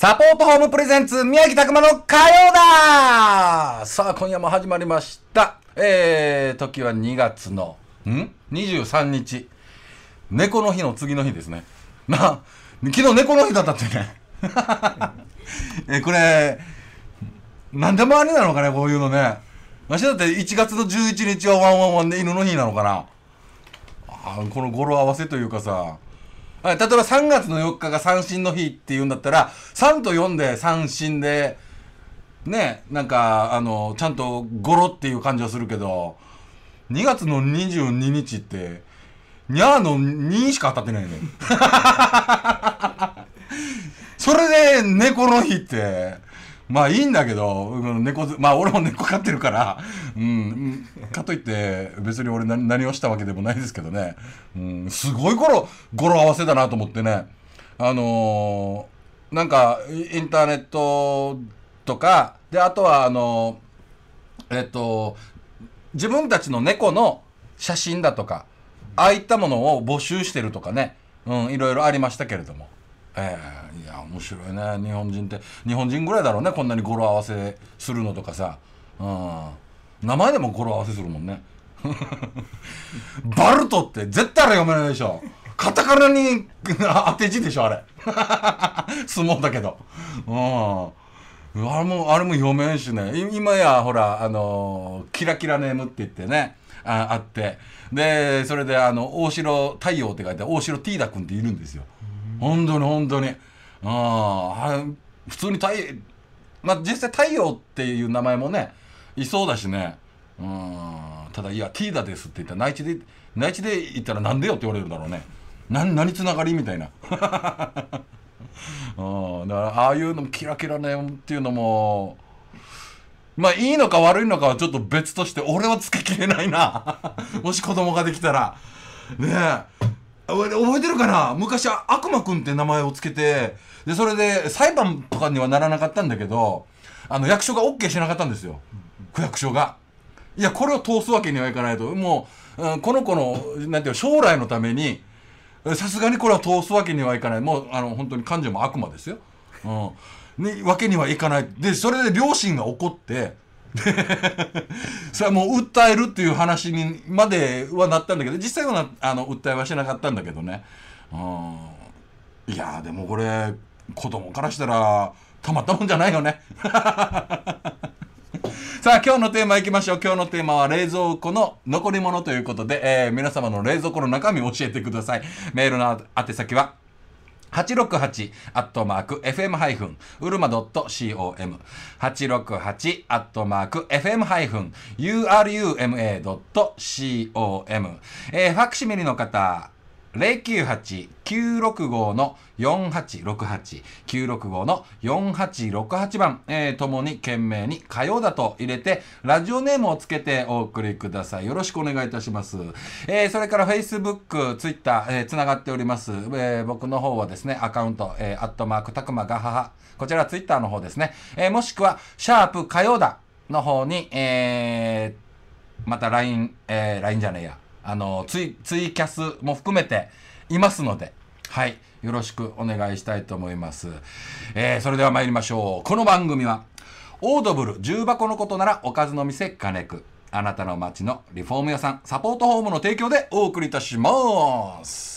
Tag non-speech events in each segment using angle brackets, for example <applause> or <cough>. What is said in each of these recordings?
サポートホームプレゼンツ、宮城拓馬の火曜ださあ、今夜も始まりました。えー、時は2月の、ん ?23 日。猫の日の次の日ですね。な、昨日猫の日だったってね。<laughs> え、これ、なんでもありなのかね、こういうのね。わしだって1月の11日はワンワンワンで犬の日なのかな。あこの語呂合わせというかさ。例えば3月の4日が三振の日っていうんだったら3と4で三振でねなんかあのちゃんとゴロっていう感じはするけど2月の22日ってにゃーの2しか当たってないね <laughs> それで猫の日って <laughs> まあいいんだけど、うん、猫まあ俺も猫飼ってるから、うん、かといって別に俺何をしたわけでもないですけどね、うん、すごい頃語呂合わせだなと思ってねあのー、なんかインターネットとかであとはあのー、えっと自分たちの猫の写真だとかああいったものを募集してるとかね、うん、いろいろありましたけれども。ええー、いや面白いね日本人って日本人ぐらいだろうねこんなに語呂合わせするのとかさ、うん、名前でも語呂合わせするもんね <laughs> バルトって絶対あれ読めないでしょカタカナに <laughs> 当て字でしょあれ <laughs> 相撲だけどうんあれもあれも読めんしね今やほらあのー、キラキラネームって言ってねああってでそれであの大城太陽って書いて大城ティーダ君っているんですよ本当に本当にあ普通に太まあ実際太陽っていう名前もねいそうだしねうんただいやティーダですって言ったら内地で内地で言ったらなんでよって言われるだろうねな何つながりみたいな <laughs> うん、だからああいうのもキラキラねっていうのもまあいいのか悪いのかはちょっと別として俺はつけきれないな <laughs> もし子供ができたらねえ覚えてるかな昔は悪魔くんって名前を付けて、で、それで裁判とかにはならなかったんだけど、あの、役所が OK しなかったんですよ。区役所が。いや、これを通すわけにはいかないと。もう、この子の、なんていう将来のために、さすがにこれは通すわけにはいかない。もう、あの、本当に感情も悪魔ですよ。うん。に、わけにはいかない。で、それで両親が怒って、<laughs> それはもう訴えるっていう話にまではなったんだけど実際はあの訴えはしなかったんだけどね、うん、いやでもこれ子供からしたらたまったもんじゃないよね <laughs> さあ今日のテーマいきましょう今日のテーマは冷蔵庫の残り物ということで、えー、皆様の冷蔵庫の中身を教えてくださいメールの宛先は「868アットマーク FM- ウルマ .com 868アットマーク FM- URUMA.com、えー、ファクシミリの方098-965の4868、965の4868番、えー、ともに懸命に火曜だと入れて、ラジオネームをつけてお送りください。よろしくお願いいたします。えー、それから Facebook、Twitter、えー、つながっております。えー、僕の方はですね、アカウント、えー、アットマーク、たくまがはは。こちら Twitter の方ですね。えー、もしくは、シャープ火曜だの方に、えー、また LINE、えー、LINE じゃねえや。あのツイ、ツイキャスも含めていますので、はい。よろしくお願いしたいと思います。えー、それでは参りましょう。この番組は、オードブル重箱のことならおかずの店金く。あなたの街のリフォーム屋さん、サポートホームの提供でお送りいたします。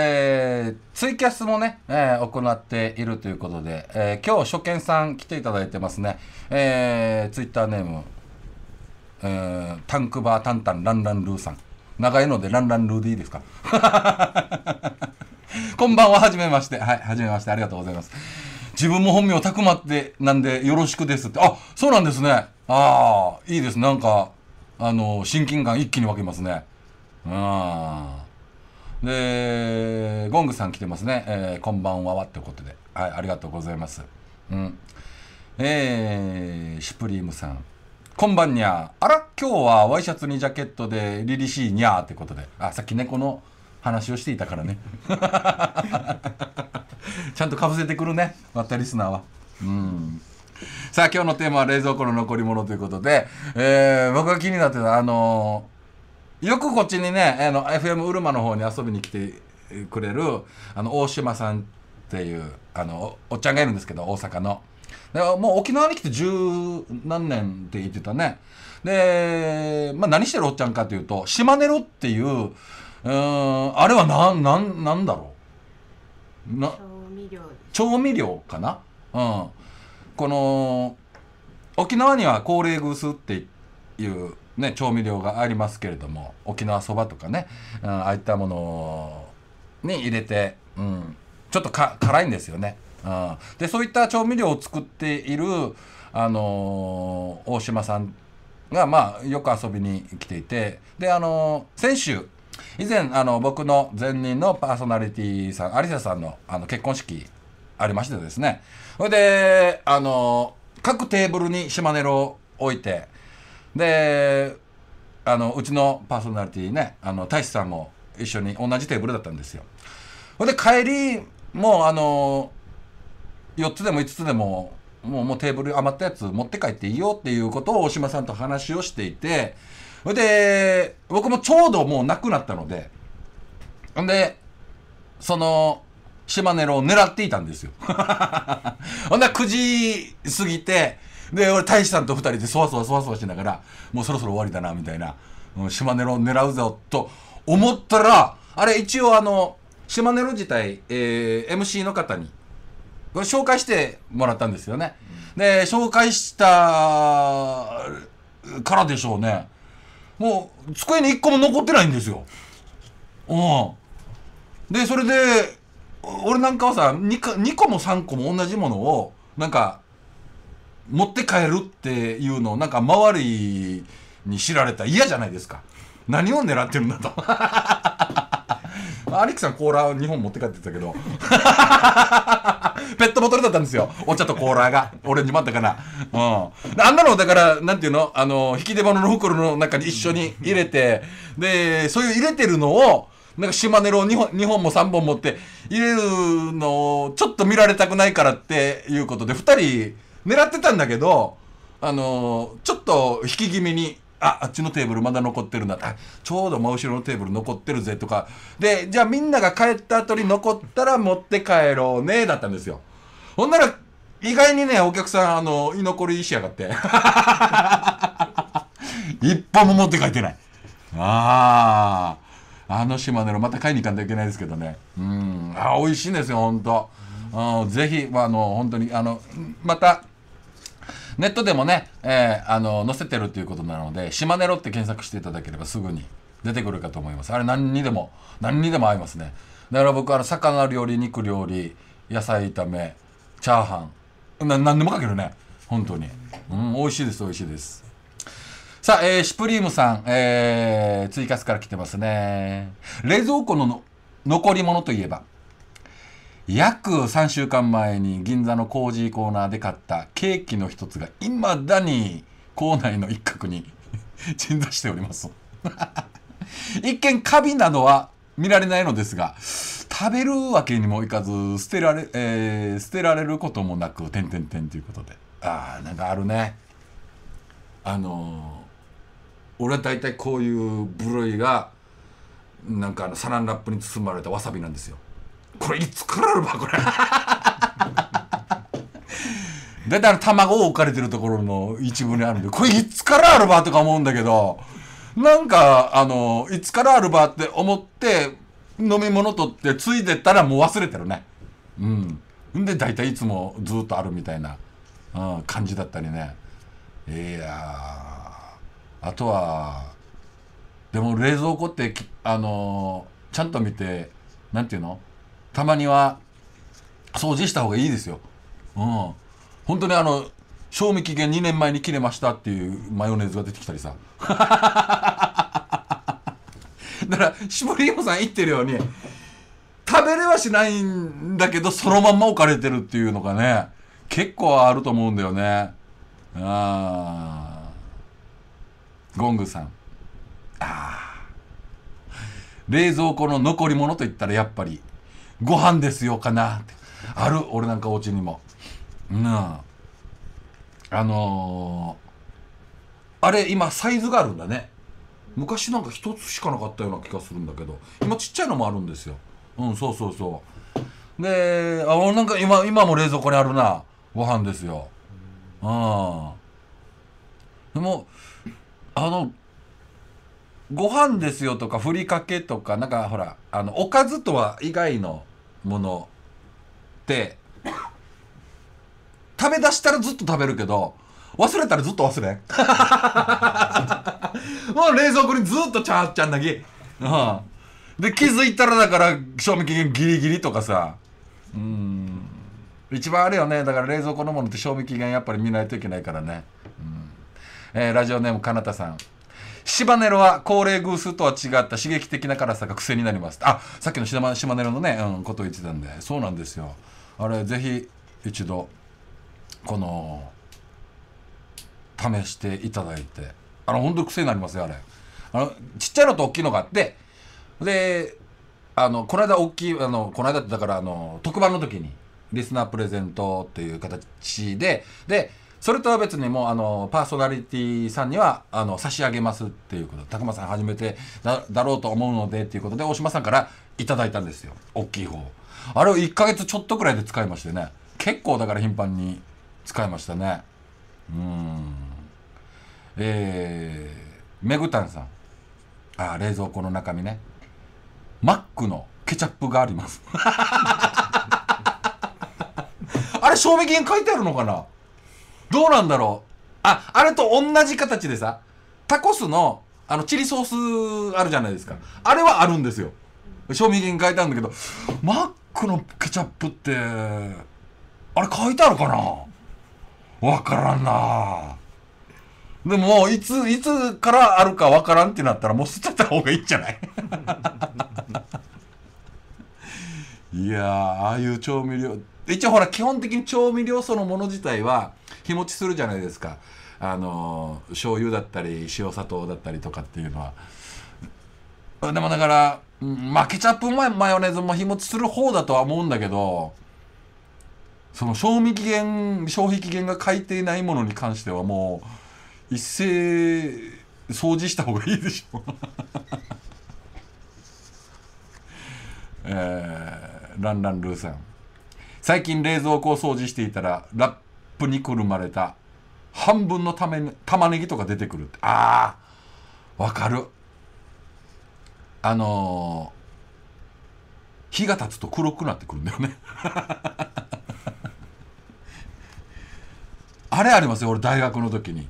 えー、ツイキャスもね、えー、行っているということで、えー、今日初見さん来ていただいてますね、えー、ツイッターネーム、えー、タンクバータンタンランランルーさん長いのでランランルーでいいですか <laughs> こんばんははじめましてはいはじめましてありがとうございます自分も本名たくまってなんでよろしくですってあそうなんですねああいいですなんかあの親近感一気に分けますねうんでゴングさん来てますね、えー、こんばんはってことで、はい、ありがとうございます、うんえー、シュプリームさんこんばんにゃあら今日はワイシャツにジャケットで凛々しいにゃーってことであさっき猫、の話をしていたからね <laughs> ちゃんとかぶせてくるねまたリスナーはうんさあ今日のテーマは冷蔵庫の残り物ということで、えー、僕が気になってたあのーよくこっちにねあの FM うるまの方に遊びに来てくれるあの大島さんっていうあのおっちゃんがいるんですけど大阪の。でもう沖縄に来て十何年って言ってたね。で、まあ、何してるおっちゃんかというと島根ロっていううんあれは何なんなんだろうな調味料かな、うん、この沖縄には高齢グースっていうね、調味料がありますけれども沖縄そばとかね、うん、ああいったものに入れて、うん、ちょっと辛いんですよね。うん、でそういった調味料を作っている、あのー、大島さんが、まあ、よく遊びに来ていてで、あのー、先週以前あの僕の前任のパーソナリティさん有瀬さんのあの結婚式ありましてですねそれで、あのー、各テーブルにシマネロを置いてであのうちのパーソナリティねあの大志さんも一緒に同じテーブルだったんですよほんで帰りもうあの4つでも5つでももうもうテーブル余ったやつ持って帰っていいよっていうことを大島さんと話をしていてほいで僕もちょうどもうなくなったのでほんでその島根を狙っていたんですよ <laughs> ほんで9時過ぎてで俺大志さんと二人でそわそわそわそわしながらもうそろそろ終わりだなみたいな、うん、島根ロ狙うぞと思ったらあれ一応あの島根ロ自体、えー、MC の方に紹介してもらったんですよね、うん、で紹介したからでしょうねもう机に一個も残ってないんですようんでそれで俺なんかはさ2個 ,2 個も3個も同じものをなんか持って帰るっていうのをなんか周りに知られたら嫌じゃないですか何を狙ってるんだと <laughs> アックさんコーラ2本持って帰ってたけど <laughs> ペットボトルだったんですよお茶とコーラがオレンジもあったかな、うん、あんなのだから何ていうのあの引き出物の袋の中に一緒に入れてでそういう入れてるのをなんか島根ロを2本 ,2 本も3本持って入れるのをちょっと見られたくないからっていうことで2人狙ってたんだけど、あのー、ちょっと引き気味に、あ、あっちのテーブルまだ残ってるな。ちょうど真後ろのテーブル残ってるぜとか。で、じゃあみんなが帰った後に残ったら持って帰ろうね、だったんですよ。ほんなら、意外にね、お客さん、あの、居残りしやがって。<laughs> 一本も持って帰ってない。ああ。あの島根のまた買いに行かないといけないですけどね。うん。あ、美味しいんですよ、ほんと。うん、ぜひ、まあ、あの、本当に、あの、また、ネットでもね、えー、あの載せてるということなので「島ねロ」って検索していただければすぐに出てくるかと思いますあれ何にでも何にでも合いますねだから僕あの魚料理肉料理野菜炒めチャーハンな何でもかけるね本当にうん美味しいです美味しいですさあ、えー、シュプリームさん、えー、追加スから来てますね冷蔵庫の残り物といえば約3週間前に銀座のコージーコーナーで買ったケーキの一つがいまだに校内の一角に <laughs> 鎮座しております <laughs> 一見カビなどは見られないのですが食べるわけにもいかず捨てられ,、えー、捨てられることもなく点々点ということでああなんかあるねあのー、俺は大体こういう部類がなんかサランラップに包まれたわさびなんですよこれいつからあるばこれだい卵を置かれてるところの一部にあるんでこれいつからあるばとか思うんだけどなんかあのいつからあるばって思って飲み物取ってついでったらもう忘れてるねうんで大体いつもずっとあるみたいな、うん、感じだったりねいやあとはでも冷蔵庫ってあのー、ちゃんと見て何て言うのたまには掃除した方がいいですよ。うん、本当にあの賞味期限2年前に切れましたっていうマヨネーズが出てきたりさ <laughs> だから絞り芋さん言ってるように食べれはしないんだけどそのまんま置かれてるっていうのがね結構あると思うんだよねあゴングさんあ冷蔵庫の残り物といったらやっぱりご飯ですよかなってある俺なんかお家にもうんあのー、あれ今サイズがあるんだね昔なんか一つしかなかったような気がするんだけど今ちっちゃいのもあるんですようんそうそうそうであ俺なんか今今も冷蔵庫にあるなご飯ですようんでもあのご飯ですよとかふりかけとかなんかほらあのおかずとは以外のものって食べ出したらずっと食べるけど忘れたらずっと忘れ <laughs> もう冷蔵庫にずっとちゃっちゃんなぎ、うん、で気づいたらだから賞味期限ギリギリとかさうん一番あれよねだから冷蔵庫のものって賞味期限やっぱり見ないといけないからね、うんえー、ラジオネームかなたさんシバネロは高齢グースとは違った刺激的な辛さが癖になります。あ、さっきのシバネロのね、うん、こと言ってたんで、そうなんですよ。あれ、ぜひ一度、この、試していただいて。あの、ほんと癖になりますよ、あれ。あの、ちっちゃいのと大きいのがあって、で、あの、この間大きい、あの、この間ってだから、あの、特番の時に、リスナープレゼントっていう形で、で、それとは別にもうあのパーソナリティさんにはあの差し上げますっていうことく間さん初めてだろうと思うのでっていうことで大島さんからいただいたんですよ大きい方あれを1ヶ月ちょっとくらいで使いましてね結構だから頻繁に使いましたねうんえー、めぐたんさんあ冷蔵庫の中身ねマックのケチャップがあります <laughs> あれ賞味期限書いてあるのかなどうなんだろうあ、あれと同じ形でさ、タコスの、あの、チリソースあるじゃないですか。あれはあるんですよ。賞味期限書いてあるんだけど、マックのケチャップって、あれ書いてあるかなわからんなでも、いつ、いつからあるかわからんってなったら、もう捨てた方がいいんじゃない <laughs> いやああいう調味料。一応ほら、基本的に調味料そのもの自体は、日持ちするじゃないですかあの醤油だったり塩砂糖だったりとかっていうのは。でもだから、うん、まあケチャップマヨネーズも日持ちする方だとは思うんだけどその賞味期限消費期限が書いていないものに関してはもう一斉掃除した方がいいでしょう <laughs> えー、ランランルーさん最近冷蔵庫を掃除していたらラップにくるまれた半分のため玉ねぎとか出てくるってああわかるあのー、日が経つと黒くなってくるんだよね <laughs> あれありますよ俺大学の時に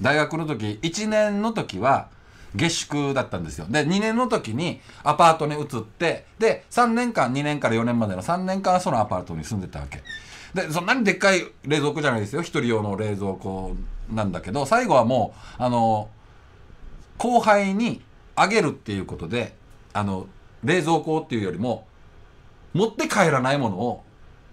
大学の時1年の時は下宿だったんですよで2年の時にアパートに移ってで3年間2年から4年までの3年間そのアパートに住んでたわけでそんなにでっかい冷蔵庫じゃないですよ一人用の冷蔵庫なんだけど最後はもうあの後輩にあげるっていうことであの冷蔵庫っていうよりも持って帰らないものを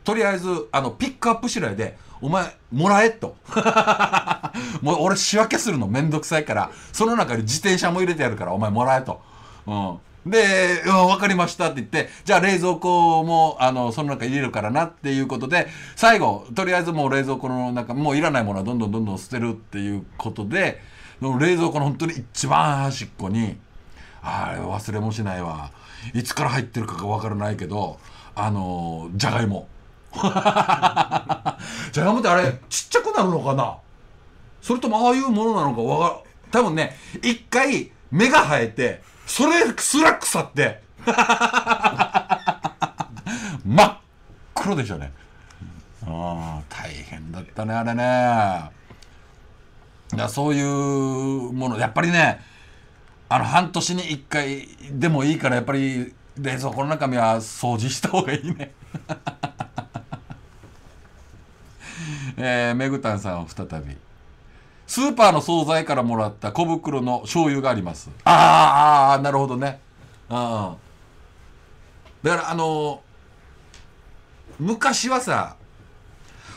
とりあえずあのピックアップ次第でお前もらえと <laughs> もう俺仕分けするのめんどくさいからその中に自転車も入れてやるからお前もらえと、うん、で、うん、分かりましたって言って、じゃあ冷蔵庫も、あの、その中入れるからなっていうことで、最後、とりあえずもう冷蔵庫の中、もういらないものはどんどんどんどん捨てるっていうことで、冷蔵庫の本当に一番端っこに、あれ忘れもしないわ。いつから入ってるかがわからないけど、あの、じゃがいも。<laughs> じゃがいもってあれ、ちっちゃくなるのかなそれともああいうものなのかわか多分ね、一回目が生えて、それすら腐って真っ黒でしうねあ大変だったねあれねやそういうものやっぱりねあの半年に1回でもいいからやっぱり冷蔵庫の中身は掃除した方がいいね <laughs> えー、めぐたんさんを再びスーパーの惣菜からもらった小袋の醤油がありますああなるほどねうん。だからあのー、昔はさ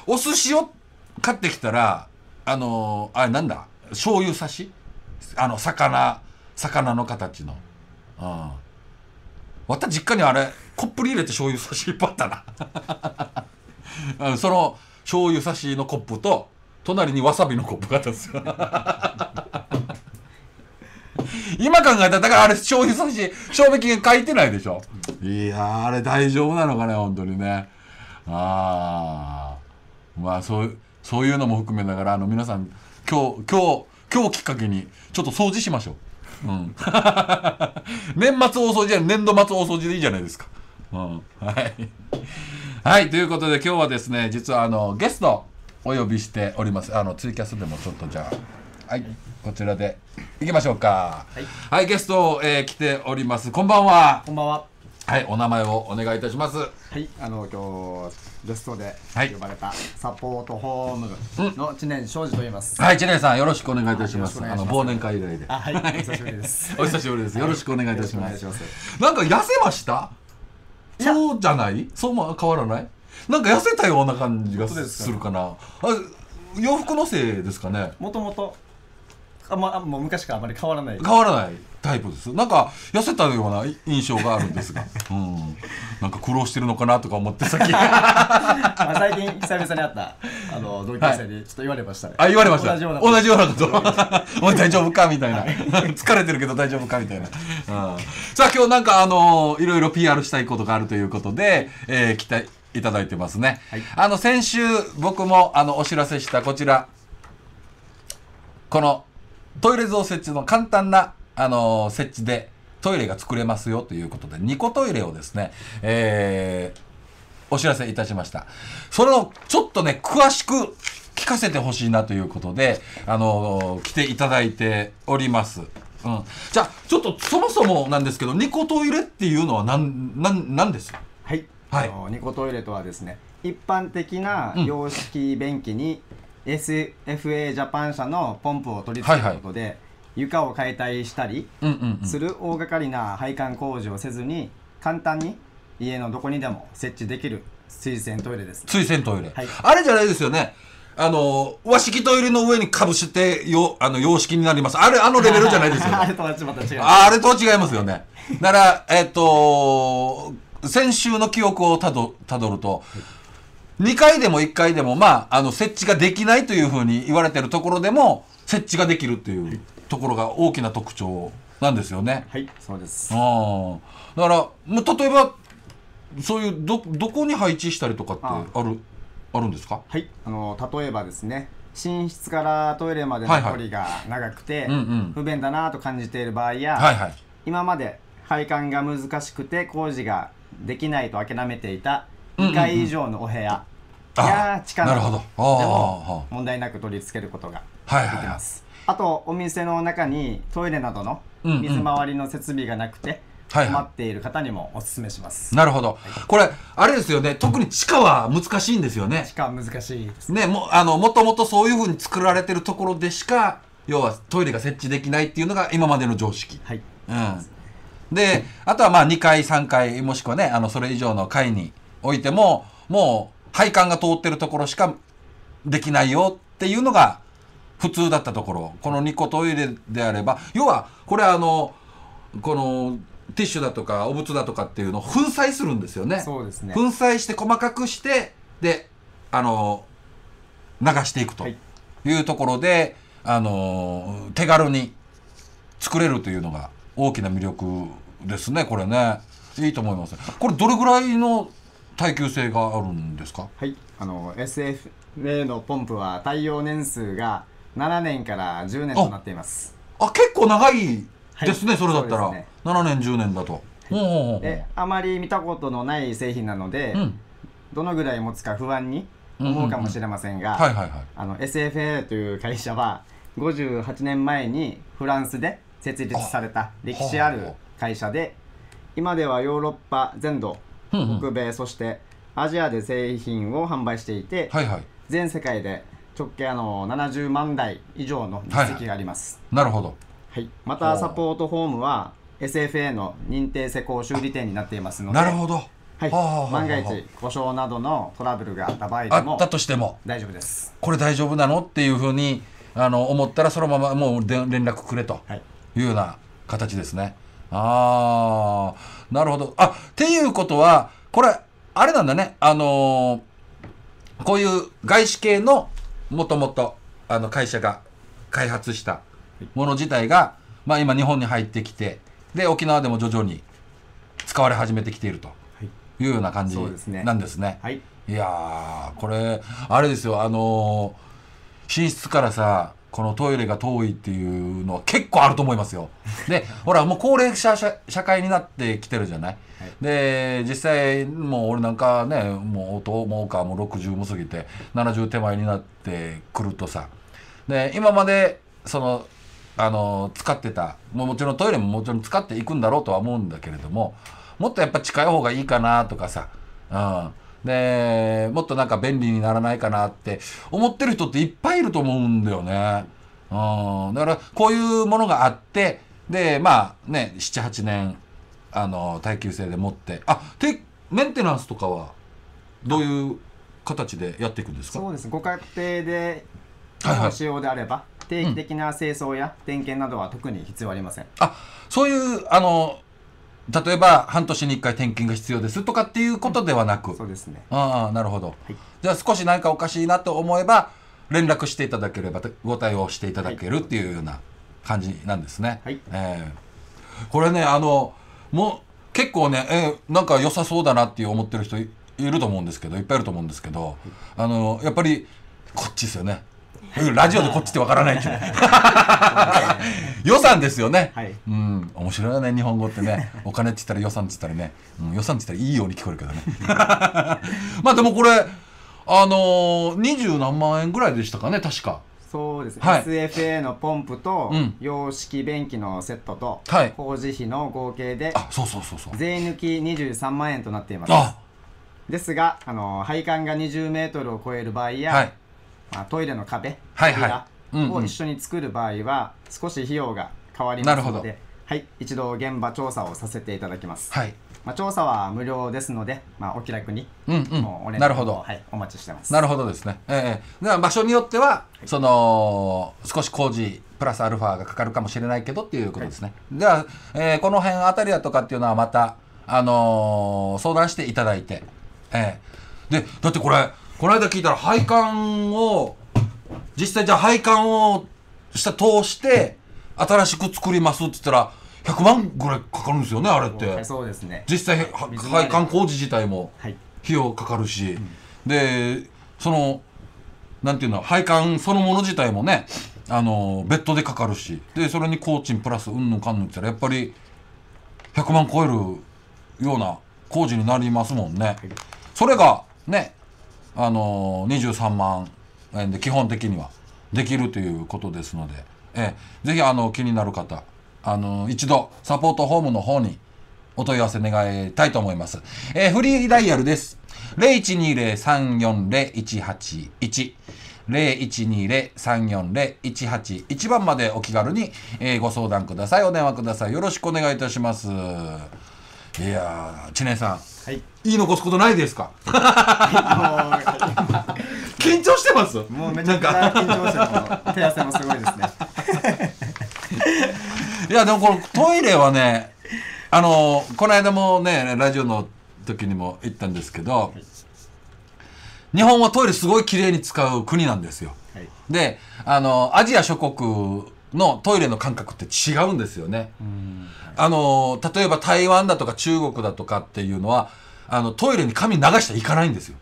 お寿司を買ってきたらあのー、あれなんだ醤油差しあの魚魚の形のうんまた実家にあれコップに入れて醤油差し引っ張ったな <laughs> その醤油差しのコップと隣にわさびのコップがあったんですよ <laughs> 今考えたらだからあれ消費差し賞味期限書いてないでしょいやあれ大丈夫なのかね本当にねああまあそうそういうのも含めながらあの皆さん今日今日今日きっかけにちょっと掃除しましょう、うん、<laughs> 年末大掃除じゃ年度末大掃除でいいじゃないですか、うん、はい、はい、ということで今日はですね実はあのゲストお呼びしておりますあのツイキャスでもちょっとじゃあはいこちらでいきましょうかはい、はい、ゲスト、えー、来ておりますこんばんはこんばんははいお名前をお願いいたしますはいあの今日ゲストで呼ばれた、サポートホームの知念庄司と言います、はい知念さんよろしくお願いいたしますあの忘年会以来であはいお久しぶりですお久しぶりですよろしくお願いいたします,、なんか痩せましたそうじゃないそうも変わらないなんか痩せたような感じがするかな、ね、あ洋服のせいですかねもともとあまあ、もう昔からあまり変わらない変わらないタイプですなんか痩せたような印象があるんですが、<laughs> うん、なんか苦労してるのかなとか思ってさっき最近久々に会ったあの同級生にちょっと言われましたね、はい、あ言われました同じようなこと同じ <laughs> 大丈夫かみたいな、<laughs> 疲れてるけど大丈夫かみたいな、うん、さあ今日なんかあのー、いろいろ PR したいことがあるということで、えー、期待いただいてますね、はい、あの先週僕もあのお知らせしたこちらこのトイレ増設の簡単なあの設置でトイレが作れますよということで2個トイレをですね、えー、お知らせいたしましたそれをちょっとね詳しく聞かせてほしいなということであの来ていただいておりますうん、じゃあちょっとそもそもなんですけど2個トイレっていうのは何何何ですかはい、ニコトイレとはですね一般的な洋式便器に SFA ジャパン社のポンプを取り付けることで、床を解体したりする大掛かりな配管工事をせずに簡単に家のどこにでも設置できる水洗トイレです、ね、水洗トイレ、はい、あれじゃないですよねあの和式トイレの上にかぶしてよあの洋式になりますあれあのレベルじゃないですよ、ね、<laughs> あれとは違いますよねならえっ、と先週の記憶をたどたどると、2回でも1回でも、まあ、あの設置ができないというふうに言われているところでも設置ができるというところが大きな特徴なんですよね。はい、そうですあだからまあ、例えばそういうどどこに配置したりとかってあるあるんですかはいあの例えばですね寝室からトイレまでの距離が長くて不便だなと感じている場合や、はいはい、今まで配管が難しくて工事ができないと諦めていた2階以上のお部屋が近なるほどでも問題なく取り付けることができます。あとお店の中にトイレなどの水回りの設備がなくて、はい困っている方にもおすすめします。なるほど。これ、あれですよね。特に地下は難しいんですよね。地下は難しいですね。ね、も、あの、もともとそういうふうに作られてるところでしか、要はトイレが設置できないっていうのが今までの常識。はい。うん。で、あとはまあ2回、3回、もしくはね、あの、それ以上の回においても、もう、配管が通ってるところしかできないよっていうのが普通だったところ。この2個トイレであれば、要は、これあの、この、ティッシュだとか、お仏だとかっていうのを粉砕するんですよね。そうですね。粉砕して細かくして、で、あの、流していくというところで、はい、あの、手軽に作れるというのが大きな魅力ですねこれねいいと思いますこれどれぐらいの耐久性があるんですかはいあの SFA のポンプは耐用年数が7年から10年となっていますあ結構長いですね、はい、それだったら、ね、7年10年だと、はい、であまり見たことのない製品なので、うん、どのぐらい持つか不安に思うかもしれませんが SFA という会社は58年前にフランスで設立された歴史ある会社で今ではヨーロッパ全土北米そしてアジアで製品を販売していて、全世界で直径あの70万台以上の実績があります、なるほど、はい、またサポートホームは SFA の認定施工修理店になっていますのでなるほどはい、万が一故障などのトラブルがあった場合でもあったとしても大丈夫ですこれ大丈夫なのっていうふうにあの思ったらそのままもう連絡くれと、はい、いうような形ですね。ああ、なるほど。あ、っていうことは、これ、あれなんだね。あのー、こういう外資系の、もともと、あの、会社が開発したもの自体が、まあ今日本に入ってきて、で、沖縄でも徐々に使われ始めてきているというような感じなんですね。はい、すねはい、いやこれ、あれですよ、あのー、寝室からさ、このトイレが遠いっていうのは結構あると思いますよ。で、<laughs> ほら、もう高齢者社会になってきてるじゃない。はい、で、実際、もう俺なんかね、もう音もうか、もう60も過ぎて、70手前になってくるとさ、で、今まで、その、あの、使ってた、もうもちろんトイレももちろん使っていくんだろうとは思うんだけれども、もっとやっぱ近い方がいいかなとかさ、うん。でもっとなんか便利にならないかなって思ってる人っていっぱいいると思うんだよね。うん、だからこういうものがあってでまあね78年あの耐久性で持ってあて、メンテナンスとかはどういう形でやっていくんですかそうですご家庭で使用であれば、はいはい、定期的な清掃や点検などは特に必要ありません。うん、あそういうあの例えば半年に1回転勤が必要ですとかっていうことではなく、そうですねああなるほど、はい、じゃあ少し何かおかしいなと思えば連絡していただければご対応していただけるっていうような感じなんですね、はいえー、これねあのもう結構ね、えー、なんか良さそうだなっていう思ってる人いると思うんですけどいっぱいいると思うんですけど、はい、あのやっぱりこっちですよねラジオでこっちってわからないけど <laughs> 予算ですよね、はい、うん面白いね日本語ってねお金って言ったら予算って言ったらね、うん、予算って言ったらいいように聞こえるけどね <laughs> まあでもこれあの二、十何万円ぐらいでしたかね確かそうです、ね、はい、SFA のポンプと、洋式便器のセットと、はい、工事費の合計であそうそうそう税抜き23万円となっていますですがあの配管が20メートルを超える場合や、はいまあ、トイレの壁はを一緒に作る場合は少し費用が変わりますのではい、一度現場調査をさせていただきます、はいまあ、調査は無料ですので、まあ、お気楽に、ううおなるほど、はい、お待ちしてますなるほどですね、ええ、では場所によっては、はい、その少し工事プラスアルファがかかるかもしれないけどっていうことですね、はい、では、えー、この辺あたりだとかっていうのはまた、あのー、相談していただいて、ええ、でだってこれこの間聞いたら配管を実際じゃあ配管をした通して新しく作りますって言ったら100万ぐらいかかるんですよねあれってそうですね実際配管工事自体も費用かかるし、はいでそのなんていうの配管そのもの自体もねあのベッドでかかるしでそれに工賃プラスうんぬんかんぬんって言ったらやっぱり100万超えるような工事になりますもんね。それがねあの23万円で基本的にはできるということですので、えー、ぜひあの気になる方あの一度サポートホームの方にお問い合わせ願いたいと思います。えー、フリーダイヤルです。0120-340-181。0120-340-181番までお気軽に、ご相談ください。お電話ください。よろしくお願いいたします。いや知念さん、はい、言い残すことないですか緊張してますもうめちゃくちゃ緊張して手汗もすごいですね <laughs> いやでもこのトイレはねあのこの間もねラジオの時にも言ったんですけど、はい、日本はトイレすごい綺麗に使う国なんですよ、はい、であのアジア諸国のトイレの感覚って違うんですよね。あの例えば台湾だとか中国だとかっていうのはあのトイレに紙流してはいかないんですよ。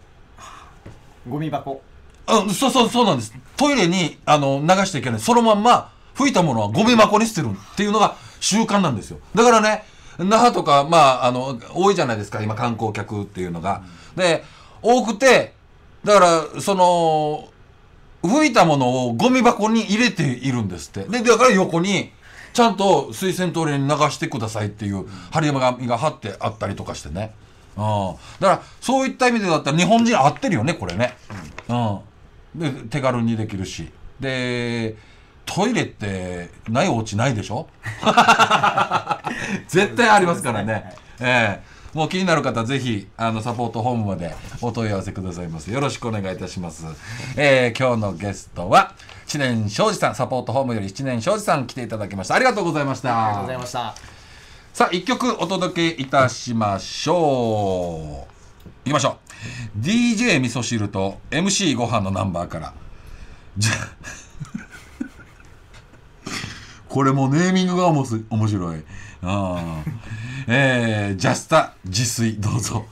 ゴミ箱。あそうそうそうなんです。トイレにあの流していけない。そのまんま吹いたものはゴミ箱に捨てるっていうのが習慣なんですよ。だからね那覇とかまああの多いじゃないですか今観光客っていうのが。で多くてだからその吹いたものをゴミ箱に入れているんですってでだから横にちゃんと水洗トイレに流してくださいっていう張り紙が貼ってあったりとかしてね、うん、だからそういった意味でだったら日本人合ってるよねこれね、うん、で手軽にできるしでトイレってないお家ないでしょ <laughs> 絶対ありますからね、ねええーもう気になる方ぜひあのサポートホームまでお問い合わせくださいますよろしくお願いいたします、えー、今日のゲストは知念庄司さんサポートホームより知念庄司さん来ていただきましたありがとうございましたありがとうございましたさあ一曲お届けいたしましょういきましょう DJ 味噌汁と MC ご飯のナンバーからじゃ <laughs> これもネーミングが面白いあえー、ジャスタ自炊どうぞ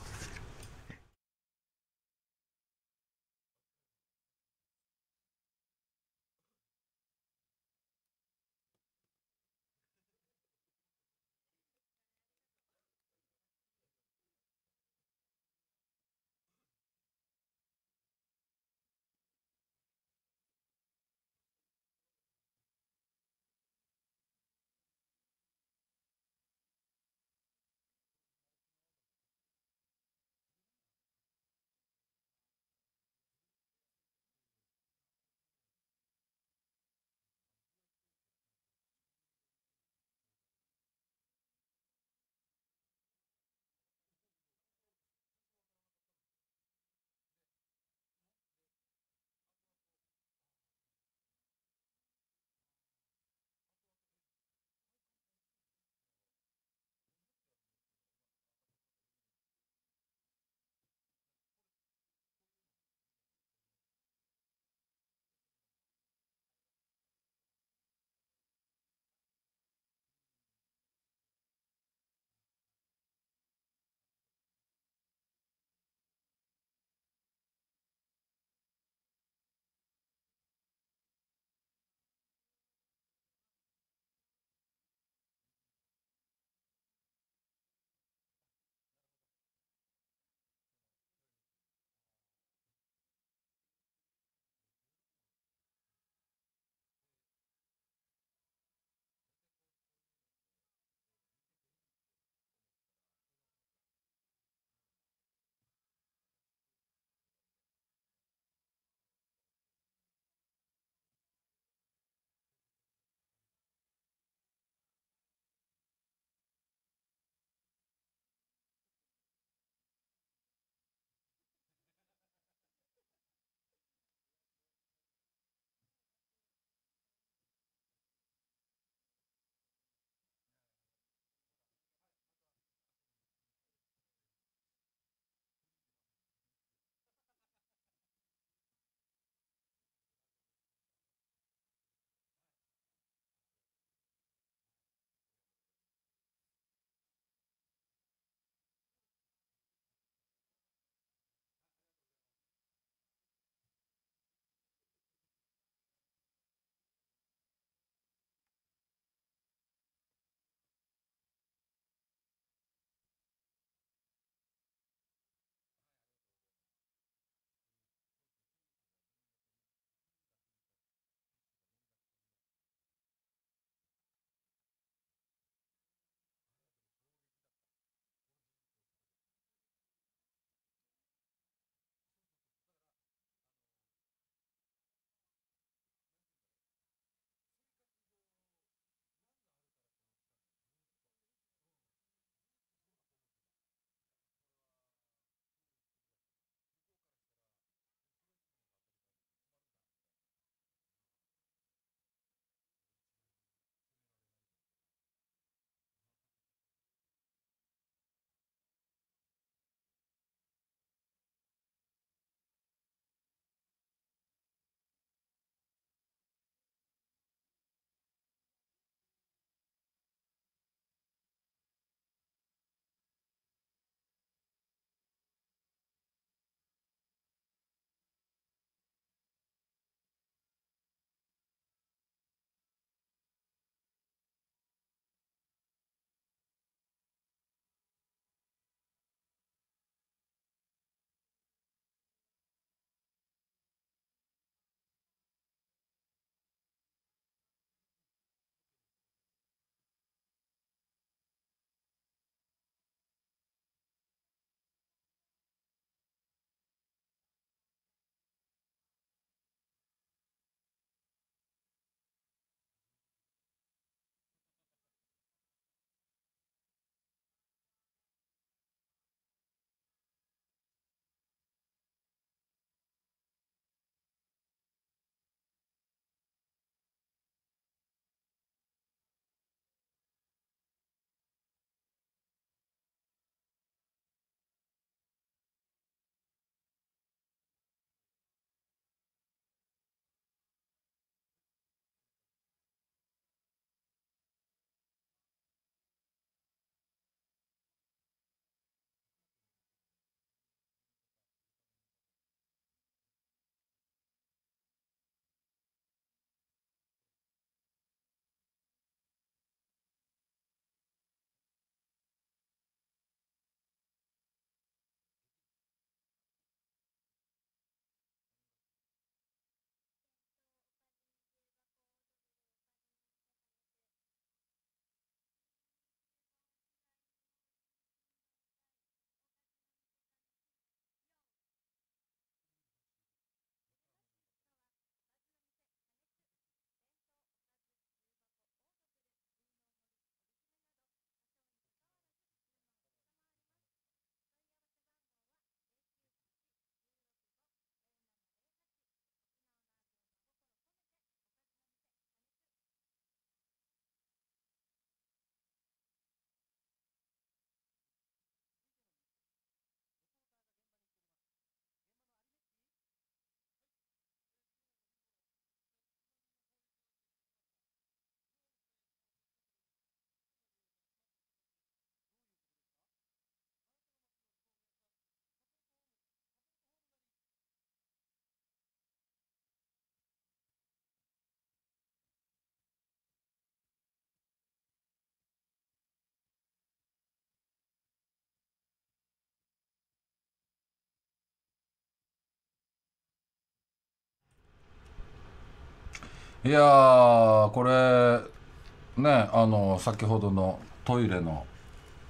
いやーこれねあの先ほどのトイレの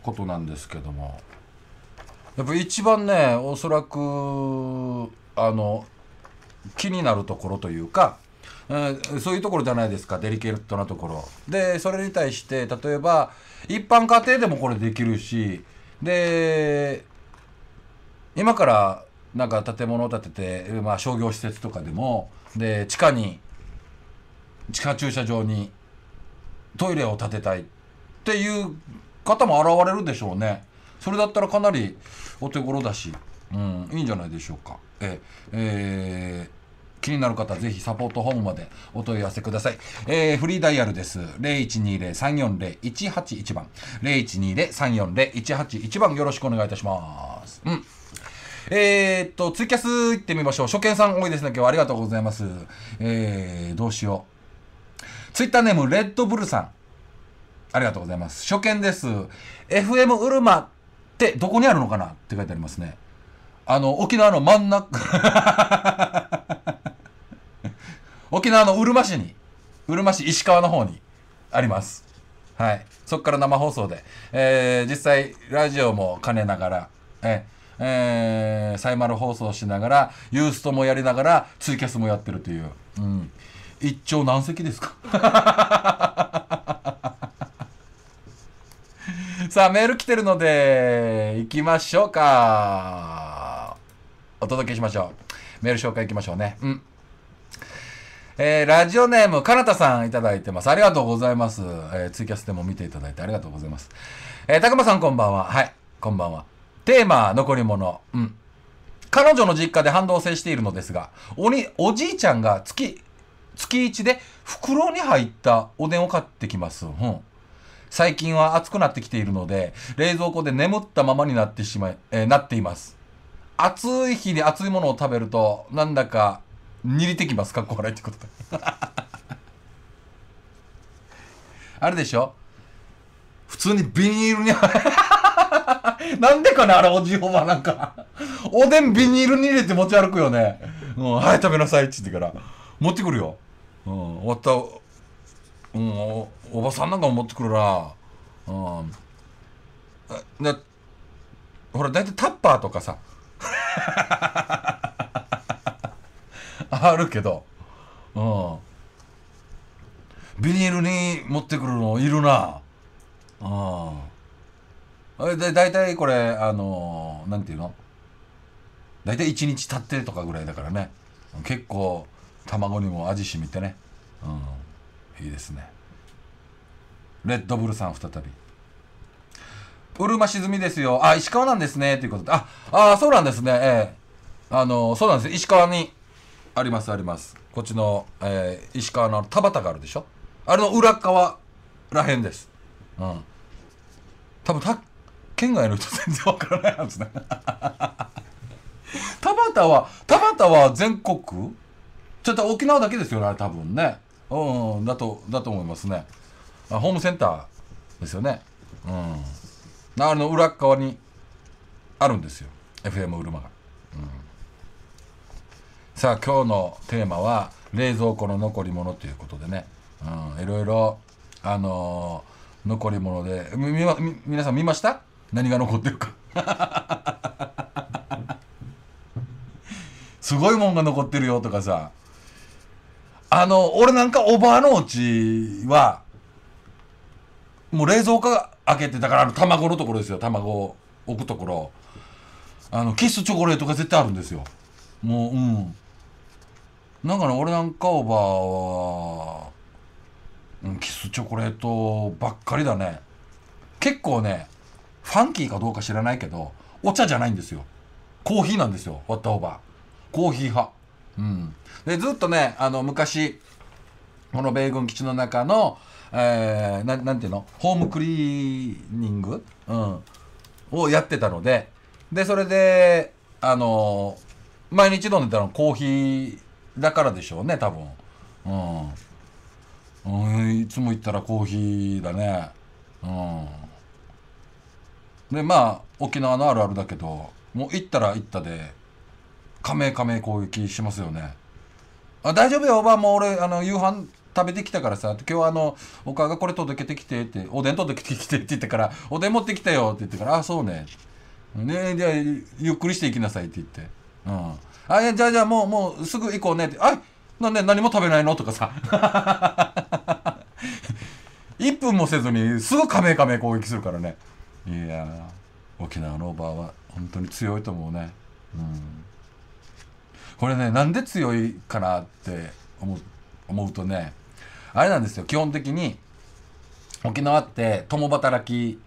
ことなんですけどもやっぱ一番ねおそらくあの気になるところというか、えー、そういうところじゃないですかデリケートなところでそれに対して例えば一般家庭でもこれできるしで今からなんか建物を建てて、まあ、商業施設とかでもで地下に地下駐車場にトイレを建てたいっていう方も現れるでしょうね。それだったらかなりお手頃だし、うん、いいんじゃないでしょうか。ええー気になる方ぜひサポートホームまでお問い合わせください。えー、フリーダイヤルです。0120-340-181番。0120-340-181番よろしくお願いいたします。うん。えー、っと、ツイキャス行ってみましょう。初見さん多いですね。今日はありがとうございます。えー、どうしよう。ツイッターネーム、レッドブルさん。ありがとうございます。初見です。FM うるまってどこにあるのかなって書いてありますね。あの、沖縄の真ん中 <laughs> 沖縄のうるま市に、うるま市石川の方にあります。はい。そこから生放送で、えー、実際、ラジオも兼ねながら、ええー、サイマル放送しながら、ユーストもやりながら、ツイキャスもやってるという。うん。一丁何席ですか <laughs> さあメール来てるので行きましょうかお届けしましょうメール紹介いきましょうねうんえー、ラジオネーム、かなたさんいただいてます。ありがとうございます。えー、ツイキャスでも見ていただいてありがとうございます。えー、たくまさんこんばんは。はい、こんばんは。テーマ、残り物。うん。彼女の実家で半導をしているのですが、おに、おじいちゃんが月月一で袋に入ったおでんを買ってきます。うん、最近は暑くなってきているので、冷蔵庫で眠ったままになってしまい、えー、なっています。暑い日に熱いものを食べると、なんだか、にりてきます。かっこ笑いってことか。<laughs> あれでしょ普通にビニールに <laughs> なんでかなあれ、おじいおばなんかおでんビニールに入れて持ち歩くよね。うん、はい、食べなさいって言ってから。持ってくるよ。うん、終わった、うん、おおばさんなんか持ってくるな、うん、だほら大体タッパーとかさ <laughs> あるけど、うん、ビニールに持ってくるのいるな、うん、で大体これあのなんていうの大体1日経ってとかぐらいだからね結構卵にも味しみてねうんいいですねレッドブルさん再びうるま沈みですよあ石川なんですねということでああそうなんですねええー、あのそうなんです石川にありますありますこっちの、えー、石川の田畑があるでしょあれの裏側らへんですうん多分た県外の人全然わからないはずね田畑は田畑は全国ちょっと沖縄だけですよね、あれ多分ね。うん、だと、だと思いますね。あホームセンターですよね。うん。あれの裏側にあるんですよ。FM うるまが。うん。さあ、今日のテーマは、冷蔵庫の残り物ということでね。うん、いろいろ、あのー、残り物で、み、み、み皆さん見ました何が残ってるか。<laughs> すごいもんが残ってるよとかさ。あの、俺なんかおばあのうちは、もう冷蔵庫開けて、だからあの卵のところですよ、卵を置くところ。あの、キスチョコレートが絶対あるんですよ。もう、うん。なんかね、俺なんかおばあは、うん、キスチョコレートばっかりだね。結構ね、ファンキーかどうか知らないけど、お茶じゃないんですよ。コーヒーなんですよ、割ったおばあ。コーヒー派。うん、でずっとねあの昔この米軍基地の中の、えー、ななんていうのホームクリーニング、うん、をやってたのででそれであの毎日飲んでたのコーヒーだからでしょうね多分、うん、うん、いつも行ったらコーヒーだねうんでまあ沖縄のあるあるだけどもう行ったら行ったで加盟加盟攻撃しますよねあ大丈夫よおばあもう俺あの夕飯食べてきたからさ今日あのお母がこれ届けてきてっておでん届けてきてって言ったからおでん持ってきたよって言ってからあそうねねじゃあゆっくりしていきなさいって言ってうんあじゃあじゃあもうもうすぐ行こうねってあなんで何も食べないのとかさ1 <laughs> 分もせずにすぐカメカメ攻撃するからねいや沖縄のおばあは本当に強いと思うねうんこれねなんで強いかなって思う思うとねあれなんですよ基本的に沖縄って共働き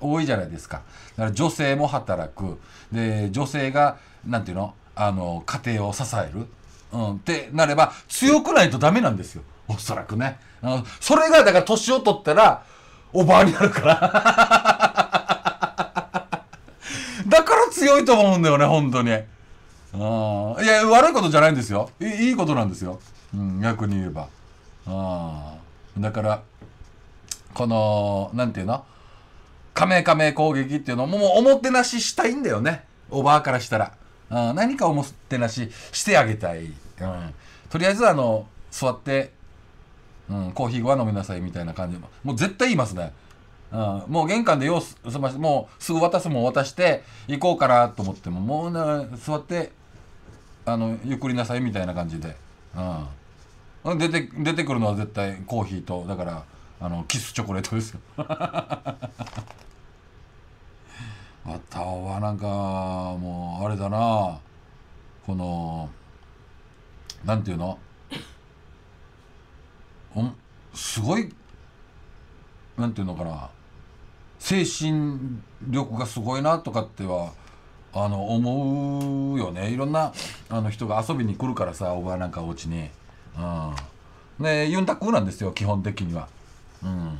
多いじゃないですかだから女性も働くで女性がなんていうのあの家庭を支える、うん、ってなれば強くないとダメなんですよおそらくね、それがだから年を取ったらおばあになるから <laughs> だから強いと思うんだよね本当に。あいや、悪いことじゃないんですよ。いいことなんですよ。うん、逆に言えば。あだから、この、なんていうのカメカメ攻撃っていうのも、もうおもてなししたいんだよね。おばあからしたら。あ何かおもてなししてあげたい。うん、とりあえず、あの、座って、うん、コーヒーは飲みなさいみたいな感じも。もう絶対言いますね。うん、もう玄関で用済まして、もうすぐ渡すもん渡して、行こうかなと思っても、もう、ね、座って、あのゆっくりなさいみたいな感じで、うん、出て出てくるのは絶対コーヒーとだからあのキスチョコレートですよあ <laughs> たはなんかもうあれだなこのなんていうのんすごいなんていうのかな精神力がすごいなとかってはあの思うよねいろんなあの人が遊びに来るからさおばあなんかお家に、うん、でユンタクなんですよ基本的には、うん、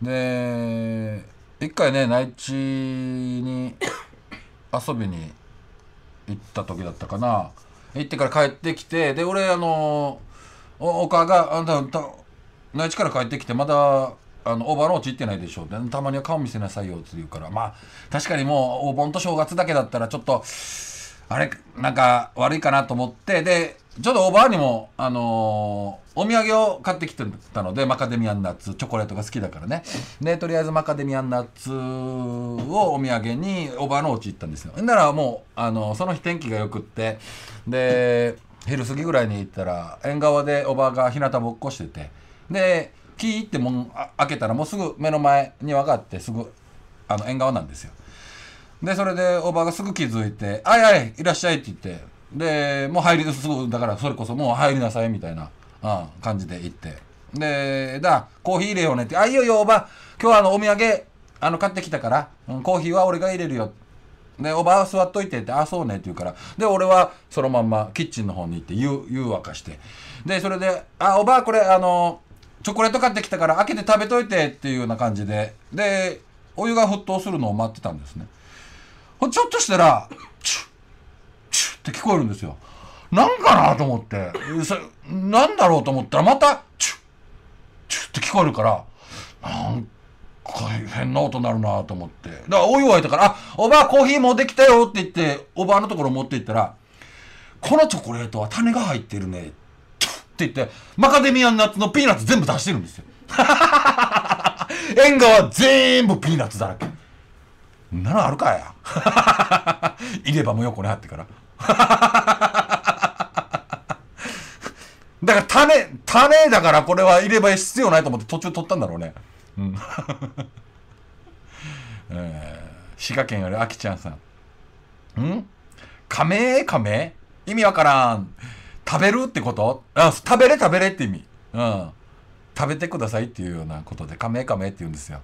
で一回ね内地に遊びに行った時だったかな行ってから帰ってきてで俺あのおお母があんた内地から帰ってきてまだあのオーバーローチ行ってないでしょうたまには顔見せなさいよって言うからまあ確かにもうお盆と正月だけだったらちょっとあれなんか悪いかなと思ってでちょっとおばあにも、あのー、お土産を買ってきてたのでマカデミアンナッツチョコレートが好きだからねでとりあえずマカデミアンナッツをお土産におばあのお家行ったんですよならもう、あのー、その日天気がよくってで昼過ぎぐらいに行ったら縁側でおばあが日向ぼっこしててでキーってもん開けたらもうすぐ目の前に分かってすぐあの縁側なんですよでそれでおばがすぐ気づいて「あいあいいらっしゃい」って言ってでもう入りすぐだからそれこそもう入りなさいみたいな、うん、感じで行ってでだコーヒー入れようねって「あいよいよおば今日はあのお土産あの買ってきたから、うん、コーヒーは俺が入れるよ」で、おばは座っといてって、あ、そうねって言うから、で、俺はそのまんまキッチンの方に行って、湯、湯沸かして。で、それで、あ、おばこれ、あの、チョコレート買ってきたから開けて食べといてっていうような感じで、で、お湯が沸騰するのを待ってたんですね。ちょっとしたら、チュッ、チュッって聞こえるんですよ。なんかなと思って、それ、なんだろうと思ったらまた、チュッ、チュッって聞こえるから、なんか変な音なるなと思って。だからお湯沸いたから、あ、おばあコーヒー持ってきたよって言って、おばあのところ持って行ったら、このチョコレートは種が入ってるねっって言って、マカデミアンナッツのピーナッツ全部出してるんですよ。縁側全部ピーナッツだらけ。ならあるかや。入ればもよくねはってから。だから種、種だからこれは入れば必要ないと思って途中取ったんだろうね。うん。<laughs> えー、滋賀県あるあきちゃんさん。ん亀亀意味わからん。食べるってことあ食べれ食べれって意味。うん。食べてくださいっていうようなことで、カメカメって言うんですよ。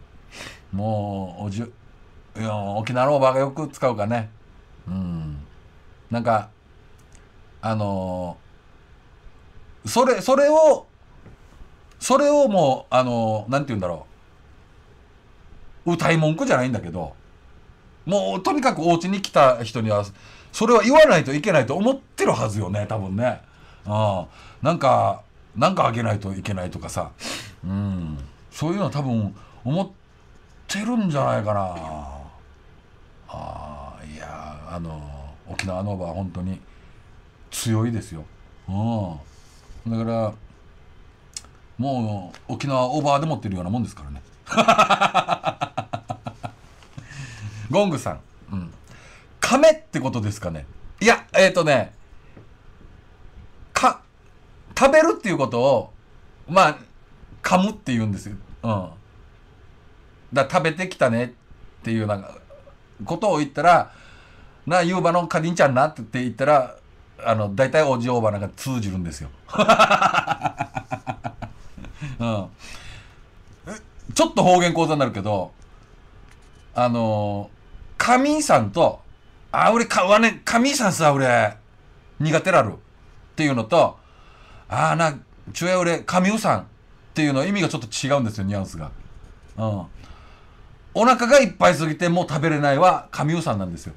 もう、おじゅ、沖縄のおばがよく使うかね。うん。なんか、あのー、それ、それを、それをもう、あのー、なんて言うんだろう。歌い文句じゃないんだけど、もう、とにかくお家に来た人には、それは言わないといけないと思ってるはずよね、多分ね。あなんかなんかあげないといけないとかさ、うん、そういうのは多分思ってるんじゃないかなあいやあの沖縄のオーバー本当に強いですよ、うん、だからもう沖縄オーバーで持ってるようなもんですからねゴングさん、うん、亀ってことですかねいやえっ、ー、とね食べるっていうことを、まあ、噛むって言うんですよ。うん。だ食べてきたねっていうなんか、ことを言ったら、な、ゆうばのかりんちゃんなって言ったら、あの、大体おじおばなんか通じるんですよ。<laughs> うん。ちょっと方言講座になるけど、あのー、神さんと、あ、俺、か、わね、神さんさ、俺、苦手なるっていうのと、ああなちょやおれ神うさんっていうのは意味がちょっと違うんですよニュアンスがうんお腹がいっぱいすぎてもう食べれないは神うさんなんですよ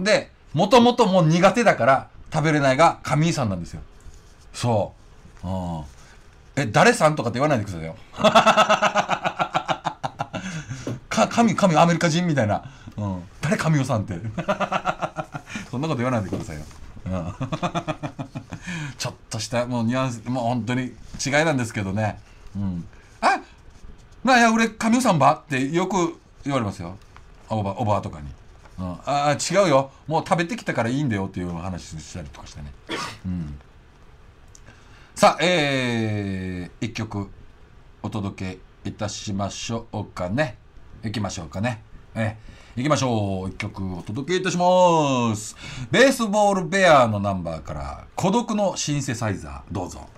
でもともともう苦手だから食べれないが神さんなんですよそう、うん、え誰さんとかって言わないでくださいよ <laughs> か神神アメリカ人みたいな、うん、誰神尾さんって <laughs> そんなこと言わないでくださいよ、うんもうニュアンスもう本当に違いなんですけどねうんあなんや俺神尾さんばってよく言われますよおばおばとかに。うん、ああ違うよもう食べてきたからいいんだよっていう話したりとかしてね、うん、さあえー、1曲お届けいたしましょうかねいきましょうかねえー行きましょう。一曲お届けいたします。ベースボールベアのナンバーから、孤独のシンセサイザー、どうぞ。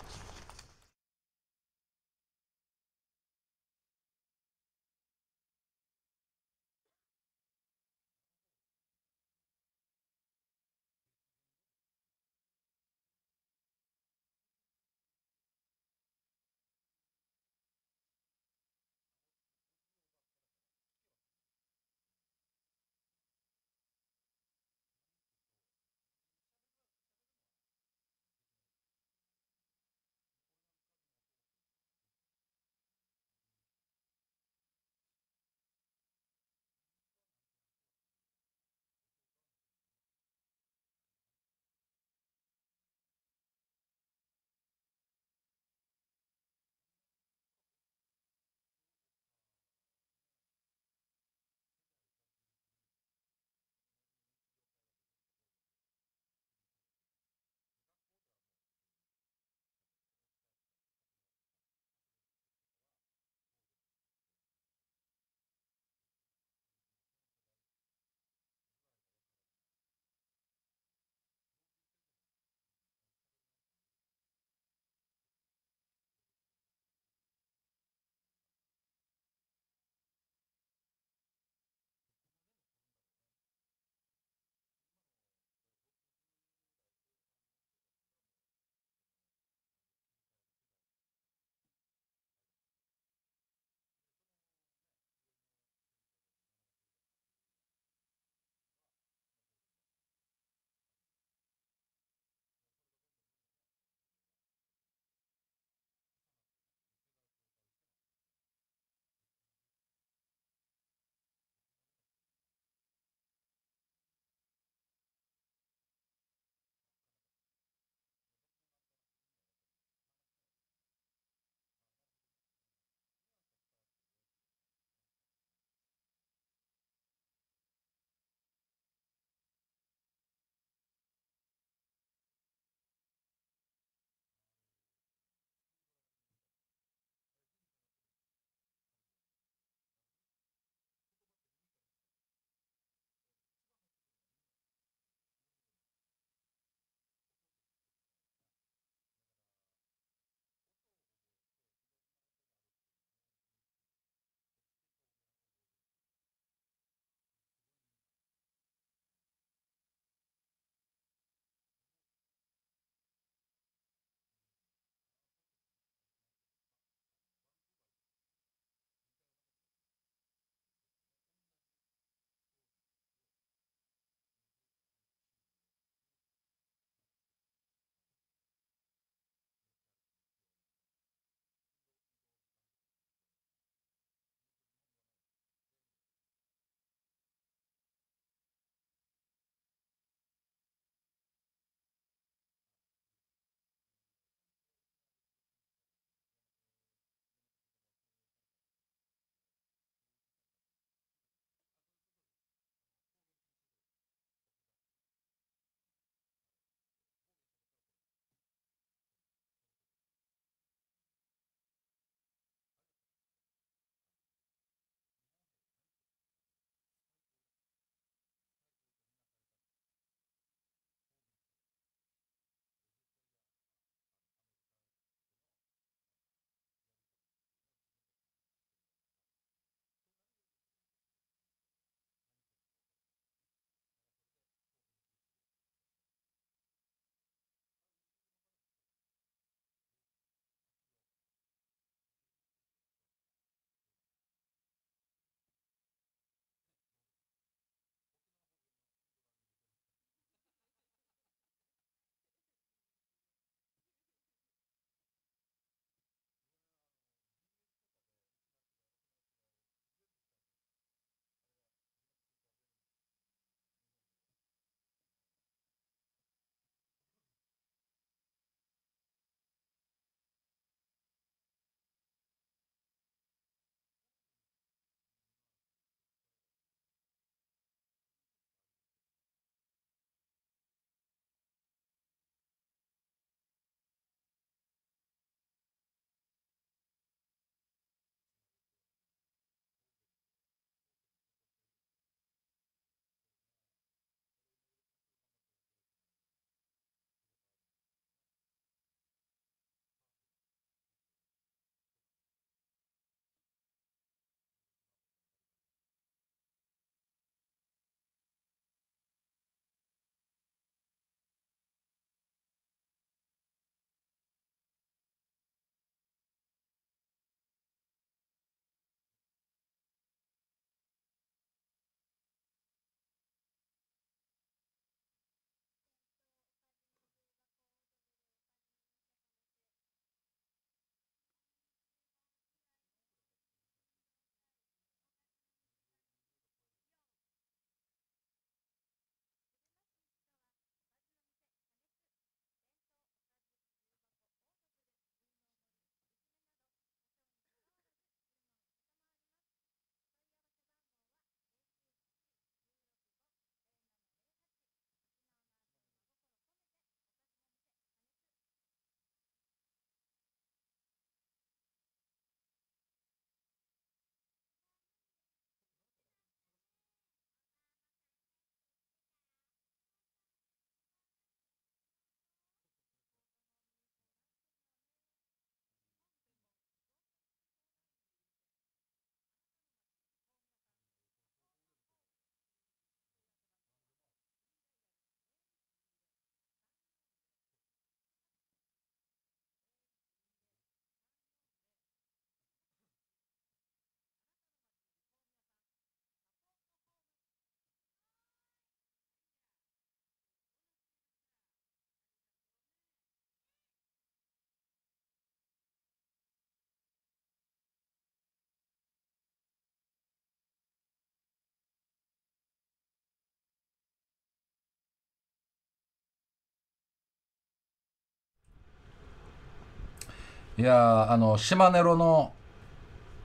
いやあの島ネロの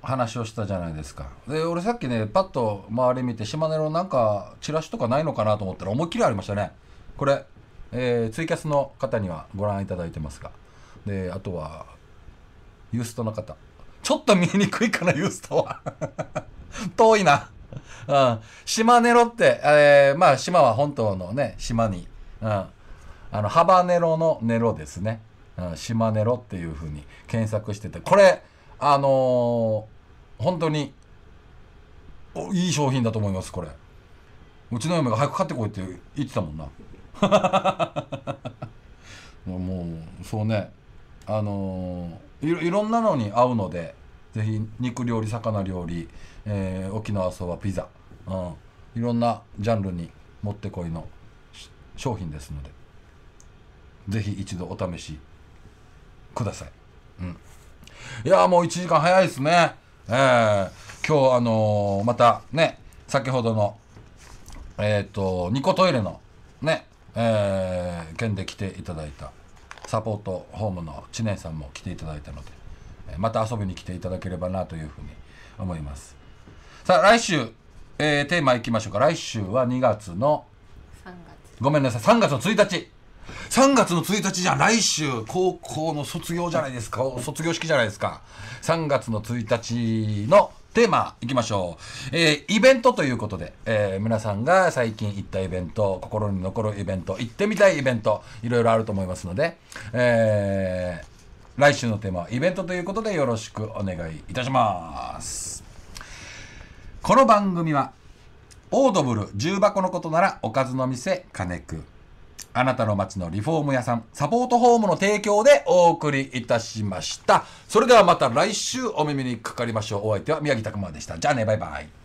話をしたじゃないですかで俺さっきねパッと周り見て島根のなんかチラシとかないのかなと思ったら思いっきりありましたねこれ、えー、ツイキャスの方にはご覧いただいてますがであとはユーストの方ちょっと見えにくいかな <laughs> ユーストは <laughs> 遠いな、うん、島ネロって、えー、まあ島は本島のね島に、うん、あのハバネロのネロですね「シマネロ」っていうふうに検索しててこれあのー、本当にいい商品だと思いますこれうちの嫁が早く買ってこいって言ってたもんな <laughs> もうそうねあのー、いろんなのに合うので是非肉料理魚料理、えー、沖縄そばピザ、うん、いろんなジャンルにもってこいの商品ですので是非一度お試しください。うん、いやもう1時間早いですね。えー、今日あのー、またね、先ほどの、えっ、ー、と、ニコトイレのね、えー、県で来ていただいたサポートホームの知念さんも来ていただいたので、また遊びに来ていただければなというふうに思います。さあ、来週、えー、テーマいきましょうか。来週は2月の、3月。ごめんなさい、3月の1日。3月の1日じゃ来週高校の卒業じゃないですか卒業式じゃないですか3月の1日のテーマいきましょう、えー、イベントということで、えー、皆さんが最近行ったイベント心に残るイベント行ってみたいイベントいろいろあると思いますので、えー、来週のテーマはイベントということでよろしくお願いいたしますこの番組はオードブル重箱のことならおかずの店金く。あなたの街のリフォーム屋さん、サポートホームの提供でお送りいたしました。それではまた来週お耳にかかりましょう。お相手は宮城拓馬でした。じゃあね、バイバイ。